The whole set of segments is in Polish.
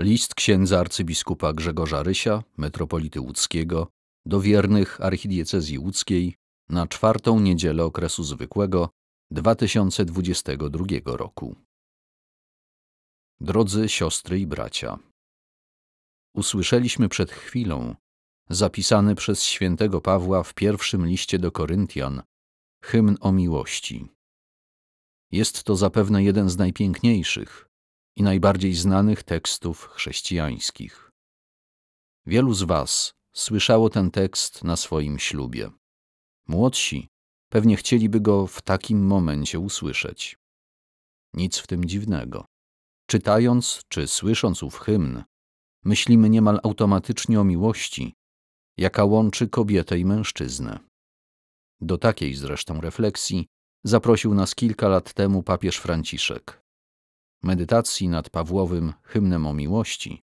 List księdza arcybiskupa Grzegorza Rysia, metropolity łódzkiego, do wiernych archidiecezji łódzkiej na czwartą niedzielę okresu zwykłego 2022 roku. Drodzy siostry i bracia, usłyszeliśmy przed chwilą zapisany przez świętego Pawła w pierwszym liście do Koryntian hymn o miłości. Jest to zapewne jeden z najpiękniejszych, i najbardziej znanych tekstów chrześcijańskich. Wielu z Was słyszało ten tekst na swoim ślubie. Młodsi pewnie chcieliby go w takim momencie usłyszeć. Nic w tym dziwnego. Czytając czy słysząc ów hymn, myślimy niemal automatycznie o miłości, jaka łączy kobietę i mężczyznę. Do takiej zresztą refleksji zaprosił nas kilka lat temu papież Franciszek medytacji nad Pawłowym hymnem o miłości,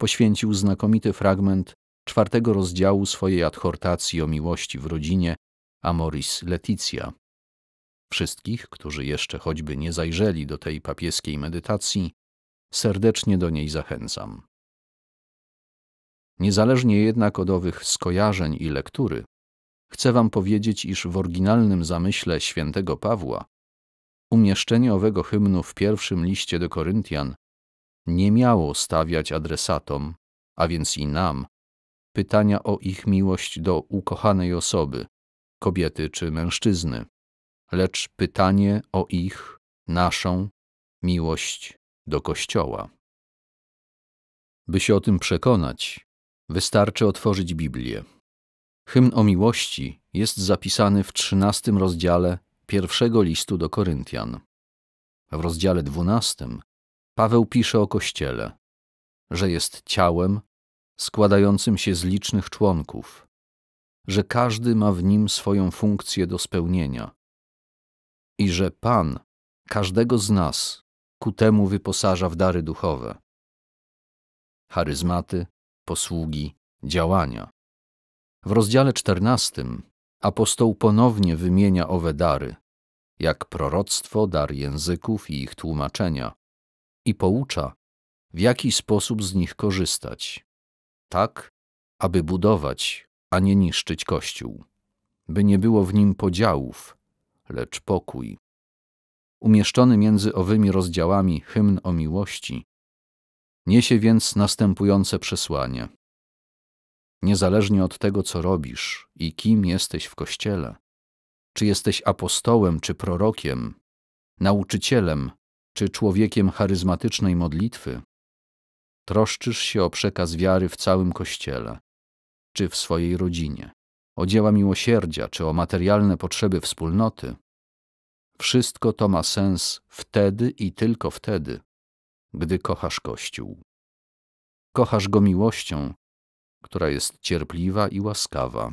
poświęcił znakomity fragment czwartego rozdziału swojej adhortacji o miłości w rodzinie Amoris Leticia. Wszystkich, którzy jeszcze choćby nie zajrzeli do tej papieskiej medytacji, serdecznie do niej zachęcam. Niezależnie jednak od owych skojarzeń i lektury, chcę wam powiedzieć, iż w oryginalnym zamyśle świętego Pawła umieszczenie owego hymnu w pierwszym liście do Koryntian nie miało stawiać adresatom, a więc i nam, pytania o ich miłość do ukochanej osoby, kobiety czy mężczyzny, lecz pytanie o ich, naszą miłość do Kościoła. By się o tym przekonać, wystarczy otworzyć Biblię. Hymn o miłości jest zapisany w XIII rozdziale pierwszego listu do Koryntian. W rozdziale dwunastym Paweł pisze o Kościele, że jest ciałem składającym się z licznych członków, że każdy ma w nim swoją funkcję do spełnienia i że Pan każdego z nas ku temu wyposaża w dary duchowe, charyzmaty, posługi, działania. W rozdziale czternastym apostoł ponownie wymienia owe dary, jak proroctwo, dar języków i ich tłumaczenia, i poucza, w jaki sposób z nich korzystać, tak, aby budować, a nie niszczyć Kościół, by nie było w nim podziałów, lecz pokój. Umieszczony między owymi rozdziałami hymn o miłości, niesie więc następujące przesłanie. Niezależnie od tego, co robisz i kim jesteś w Kościele, czy jesteś apostołem czy prorokiem, nauczycielem czy człowiekiem charyzmatycznej modlitwy? Troszczysz się o przekaz wiary w całym kościele, czy w swojej rodzinie, o dzieła miłosierdzia, czy o materialne potrzeby wspólnoty? Wszystko to ma sens wtedy i tylko wtedy, gdy kochasz Kościół. Kochasz go miłością, która jest cierpliwa i łaskawa,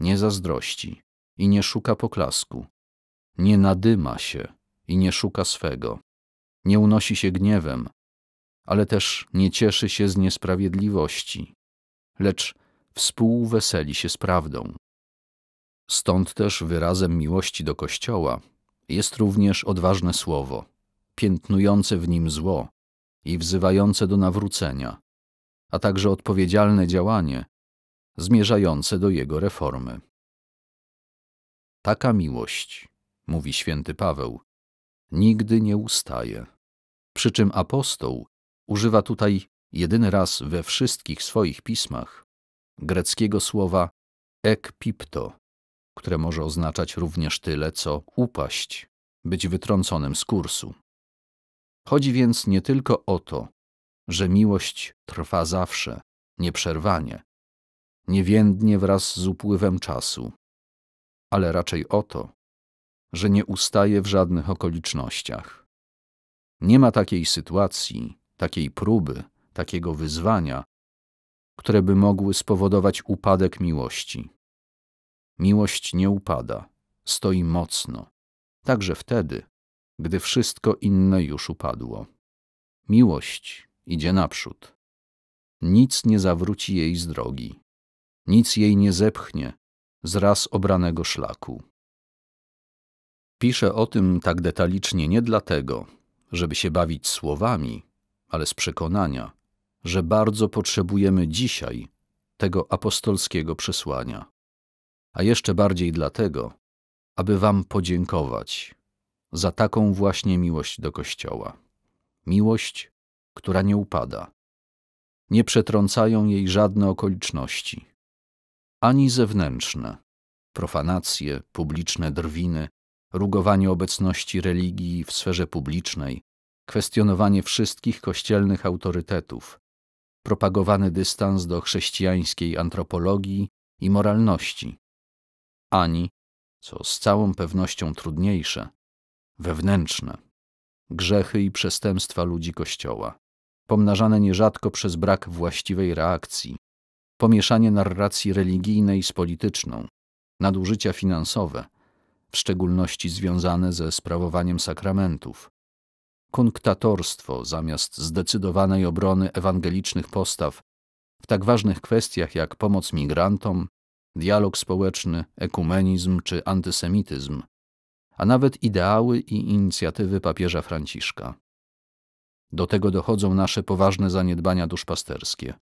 nie zazdrości, i nie szuka poklasku. Nie nadyma się i nie szuka swego. Nie unosi się gniewem, ale też nie cieszy się z niesprawiedliwości, lecz współweseli się z prawdą. Stąd też wyrazem miłości do Kościoła jest również odważne słowo, piętnujące w nim zło i wzywające do nawrócenia, a także odpowiedzialne działanie zmierzające do jego reformy. Taka miłość, mówi święty Paweł, nigdy nie ustaje. Przy czym apostoł używa tutaj jedyny raz we wszystkich swoich pismach greckiego słowa ekpipto, które może oznaczać również tyle, co upaść, być wytrąconym z kursu. Chodzi więc nie tylko o to, że miłość trwa zawsze, nieprzerwanie, niewiędnie wraz z upływem czasu, ale raczej o to, że nie ustaje w żadnych okolicznościach. Nie ma takiej sytuacji, takiej próby, takiego wyzwania, które by mogły spowodować upadek miłości. Miłość nie upada, stoi mocno, także wtedy, gdy wszystko inne już upadło. Miłość idzie naprzód. Nic nie zawróci jej z drogi, nic jej nie zepchnie z raz obranego szlaku. Piszę o tym tak detalicznie nie dlatego, żeby się bawić słowami, ale z przekonania, że bardzo potrzebujemy dzisiaj tego apostolskiego przesłania, a jeszcze bardziej dlatego, aby Wam podziękować za taką właśnie miłość do Kościoła. Miłość, która nie upada. Nie przetrącają jej żadne okoliczności ani zewnętrzne. Profanacje, publiczne drwiny, rugowanie obecności religii w sferze publicznej, kwestionowanie wszystkich kościelnych autorytetów, propagowany dystans do chrześcijańskiej antropologii i moralności, ani, co z całą pewnością trudniejsze, wewnętrzne, grzechy i przestępstwa ludzi Kościoła, pomnażane nierzadko przez brak właściwej reakcji, pomieszanie narracji religijnej z polityczną, nadużycia finansowe, w szczególności związane ze sprawowaniem sakramentów, kunktatorstwo zamiast zdecydowanej obrony ewangelicznych postaw w tak ważnych kwestiach jak pomoc migrantom, dialog społeczny, ekumenizm czy antysemityzm, a nawet ideały i inicjatywy papieża Franciszka. Do tego dochodzą nasze poważne zaniedbania duszpasterskie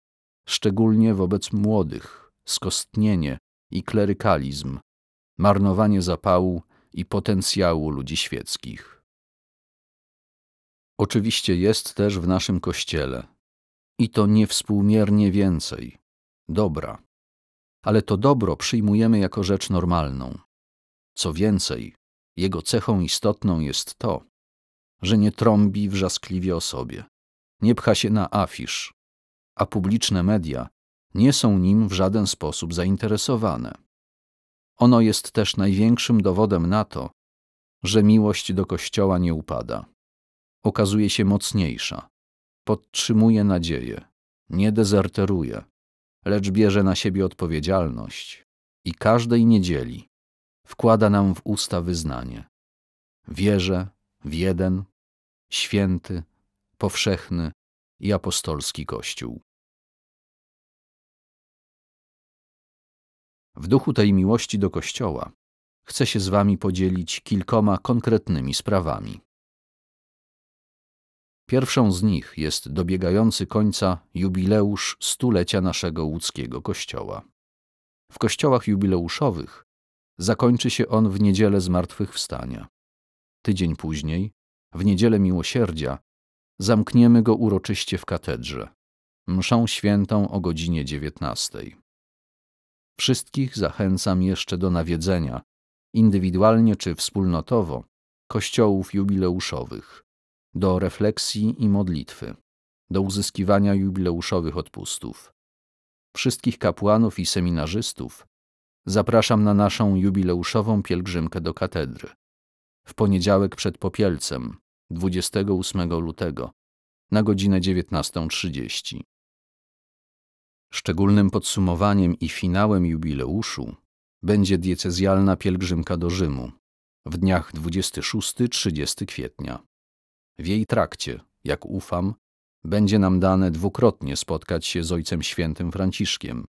szczególnie wobec młodych, skostnienie i klerykalizm, marnowanie zapału i potencjału ludzi świeckich. Oczywiście jest też w naszym kościele i to niewspółmiernie więcej dobra, ale to dobro przyjmujemy jako rzecz normalną. Co więcej, jego cechą istotną jest to, że nie trąbi wrzaskliwie o sobie, nie pcha się na afisz, a publiczne media nie są nim w żaden sposób zainteresowane. Ono jest też największym dowodem na to, że miłość do Kościoła nie upada. Okazuje się mocniejsza, podtrzymuje nadzieję, nie dezerteruje, lecz bierze na siebie odpowiedzialność i każdej niedzieli wkłada nam w usta wyznanie. Wierzę w jeden, święty, powszechny, i apostolski Kościół. W duchu tej miłości do Kościoła chcę się z Wami podzielić kilkoma konkretnymi sprawami. Pierwszą z nich jest dobiegający końca jubileusz stulecia naszego łódzkiego kościoła. W kościołach jubileuszowych zakończy się on w niedzielę Zmartwychwstania. Tydzień później, w niedzielę Miłosierdzia, zamkniemy go uroczyście w katedrze. Mszą świętą o godzinie 19. Wszystkich zachęcam jeszcze do nawiedzenia, indywidualnie czy wspólnotowo, kościołów jubileuszowych, do refleksji i modlitwy, do uzyskiwania jubileuszowych odpustów. Wszystkich kapłanów i seminarzystów zapraszam na naszą jubileuszową pielgrzymkę do katedry. W poniedziałek przed popielcem, 28 lutego na godzinę 19.30. Szczególnym podsumowaniem i finałem jubileuszu będzie diecezjalna pielgrzymka do Rzymu w dniach 26-30 kwietnia. W jej trakcie, jak ufam, będzie nam dane dwukrotnie spotkać się z Ojcem Świętym Franciszkiem.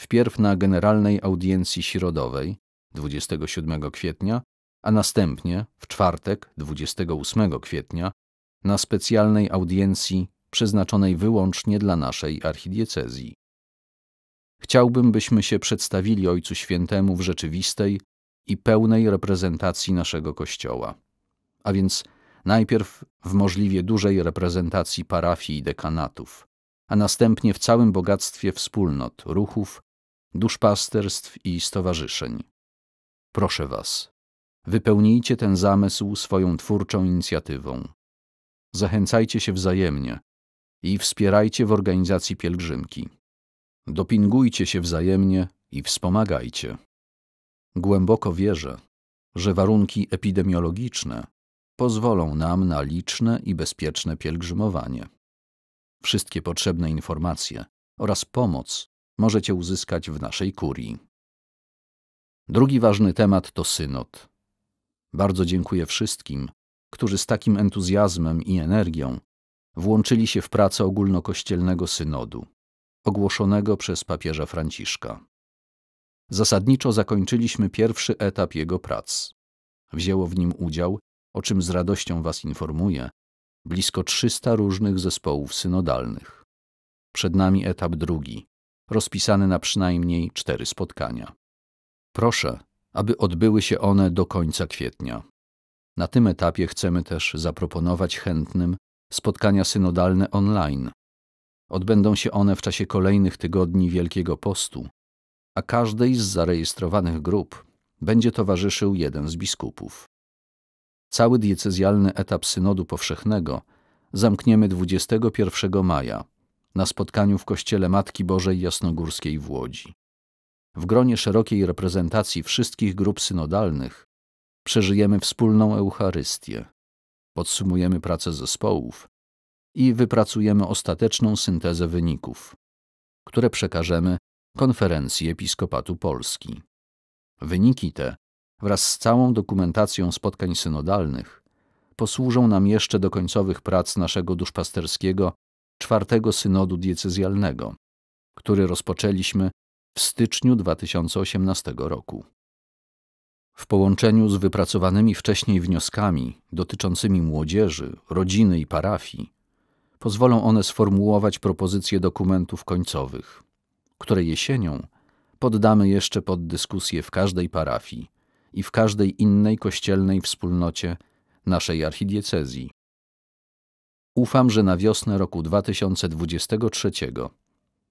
Wpierw na generalnej audiencji środowej 27 kwietnia a następnie w czwartek 28 kwietnia na specjalnej audiencji przeznaczonej wyłącznie dla naszej archidiecezji. Chciałbym, byśmy się przedstawili Ojcu Świętemu w rzeczywistej i pełnej reprezentacji naszego Kościoła, a więc najpierw w możliwie dużej reprezentacji parafii i dekanatów, a następnie w całym bogactwie wspólnot, ruchów, duszpasterstw i stowarzyszeń. Proszę Was, Wypełnijcie ten zamysł swoją twórczą inicjatywą. Zachęcajcie się wzajemnie i wspierajcie w organizacji pielgrzymki. Dopingujcie się wzajemnie i wspomagajcie. Głęboko wierzę, że warunki epidemiologiczne pozwolą nam na liczne i bezpieczne pielgrzymowanie. Wszystkie potrzebne informacje oraz pomoc możecie uzyskać w naszej kurii. Drugi ważny temat to synod. Bardzo dziękuję wszystkim, którzy z takim entuzjazmem i energią włączyli się w pracę ogólnokościelnego synodu, ogłoszonego przez papieża Franciszka. Zasadniczo zakończyliśmy pierwszy etap jego prac. Wzięło w nim udział, o czym z radością Was informuję, blisko 300 różnych zespołów synodalnych. Przed nami etap drugi, rozpisany na przynajmniej cztery spotkania. Proszę, aby odbyły się one do końca kwietnia. Na tym etapie chcemy też zaproponować chętnym spotkania synodalne online. Odbędą się one w czasie kolejnych tygodni Wielkiego Postu, a każdej z zarejestrowanych grup będzie towarzyszył jeden z biskupów. Cały diecezjalny etap Synodu Powszechnego zamkniemy 21 maja na spotkaniu w Kościele Matki Bożej Jasnogórskiej w Łodzi w gronie szerokiej reprezentacji wszystkich grup synodalnych, przeżyjemy wspólną Eucharystię, podsumujemy pracę zespołów i wypracujemy ostateczną syntezę wyników, które przekażemy konferencji Episkopatu Polski. Wyniki te, wraz z całą dokumentacją spotkań synodalnych, posłużą nam jeszcze do końcowych prac naszego duszpasterskiego czwartego synodu diecezjalnego, który rozpoczęliśmy w styczniu 2018 roku. W połączeniu z wypracowanymi wcześniej wnioskami dotyczącymi młodzieży, rodziny i parafii, pozwolą one sformułować propozycje dokumentów końcowych, które jesienią poddamy jeszcze pod dyskusję w każdej parafii i w każdej innej kościelnej wspólnocie naszej archidiecezji. Ufam, że na wiosnę roku 2023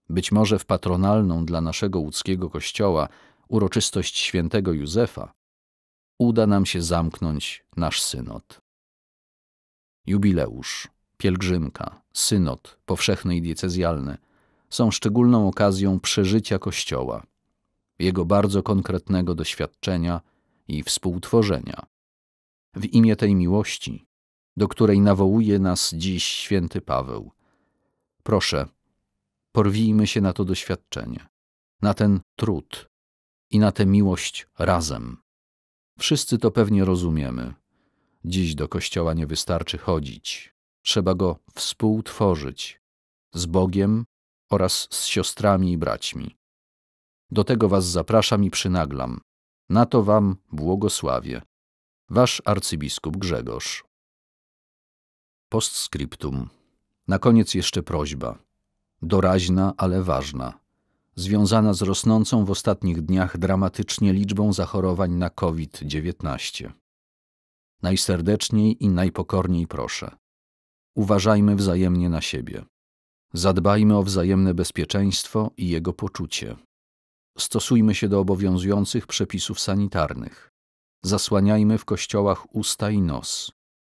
być może w patronalną dla naszego łódzkiego kościoła uroczystość świętego Józefa, uda nam się zamknąć nasz synod. Jubileusz, pielgrzymka, synod powszechny i diecezjalny są szczególną okazją przeżycia Kościoła, jego bardzo konkretnego doświadczenia i współtworzenia. W imię tej miłości, do której nawołuje nas dziś święty Paweł, proszę, Porwijmy się na to doświadczenie, na ten trud i na tę miłość razem. Wszyscy to pewnie rozumiemy. Dziś do kościoła nie wystarczy chodzić. Trzeba go współtworzyć z Bogiem oraz z siostrami i braćmi. Do tego Was zapraszam i przynaglam. Na to Wam błogosławię. Wasz arcybiskup Grzegorz. Postscriptum. Na koniec jeszcze prośba doraźna, ale ważna, związana z rosnącą w ostatnich dniach dramatycznie liczbą zachorowań na COVID-19. Najserdeczniej i najpokorniej proszę. Uważajmy wzajemnie na siebie. Zadbajmy o wzajemne bezpieczeństwo i jego poczucie. Stosujmy się do obowiązujących przepisów sanitarnych. Zasłaniajmy w kościołach usta i nos.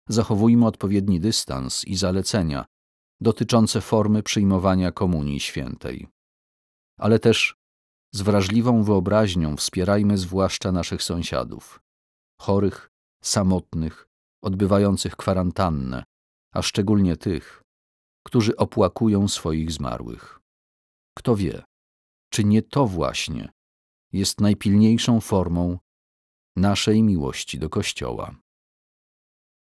Zachowujmy odpowiedni dystans i zalecenia, dotyczące formy przyjmowania Komunii Świętej. Ale też z wrażliwą wyobraźnią wspierajmy zwłaszcza naszych sąsiadów chorych, samotnych, odbywających kwarantannę, a szczególnie tych, którzy opłakują swoich zmarłych. Kto wie, czy nie to właśnie jest najpilniejszą formą naszej miłości do Kościoła.